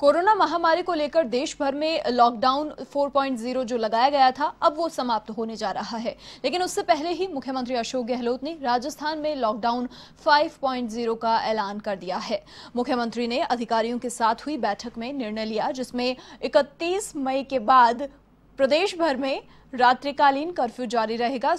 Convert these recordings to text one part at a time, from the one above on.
corona महामारी को लेकर देश भर में लॉकडाउन 4.0 जो लगाया गया था अब वो समाप्त होने जा रहा है लेकिन उससे पहले ही मुख्यमंत्री अशोक गहलोत ने राजस्थान में लॉकडाउन 5.0 का ऐलान कर दिया है मुख्यमंत्री ने अधिकारियों के साथ हुई बैठक में निर्णय लिया जिसमें 31 मई के बाद प्रदेश भर में रात्रिकालीन कर्फ्यू जारी रहेगा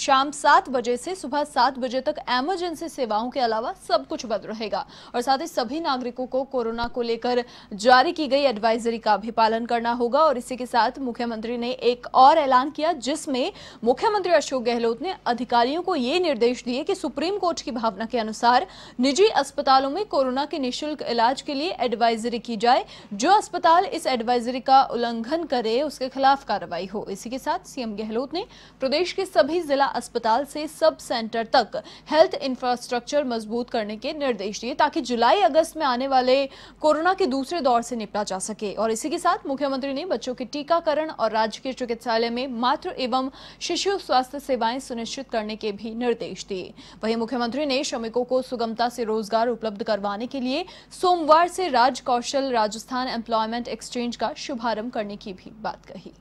शाम सात बजे से सुबह सात बजे तक एमरजेंसी सेवाओं के अलावा सब कुछ बंद रहेगा और साथ ही सभी नागरिकों को कोरोना को लेकर जारी की गई एडवाइजरी का भी पालन करना होगा और इसी के साथ मुख्यमंत्री ने एक और ऐलान किया जिसमें मुख्यमंत्री अशोक गहलोत ने अधिकारियों को ये निर्देश दिए कि सुप्रीम कोर्ट की भावना के अनुसार निजी अस्पतालों में कोरोना के निःशुल्क इलाज के लिए एडवाइजरी की जाए जो अस्पताल इस एडवाइजरी का उल्लंघन करे उसके खिलाफ कार्रवाई हो इसी के साथ बाद सीएम गहलोत ने प्रदेश के सभी जिला अस्पताल से सब सेंटर तक हेल्थ इंफ्रास्ट्रक्चर मजबूत करने के निर्देश दिए ताकि जुलाई अगस्त में आने वाले कोरोना के दूसरे दौर से निपटा जा सके और इसी के साथ मुख्यमंत्री ने बच्चों के टीकाकरण और राज्य के चिकित्सालय में मातृ एवं शिशु स्वास्थ्य सेवाएं सुनिश्चित करने के भी निर्देश दिए वहीं मुख्यमंत्री ने श्रमिकों को सुगमता से रोजगार उपलब्ध करवाने के लिए सोमवार से राज कौशल राजस्थान एम्प्लॉयमेंट एक्सचेंज का शुभारंभ करने की भी बात कही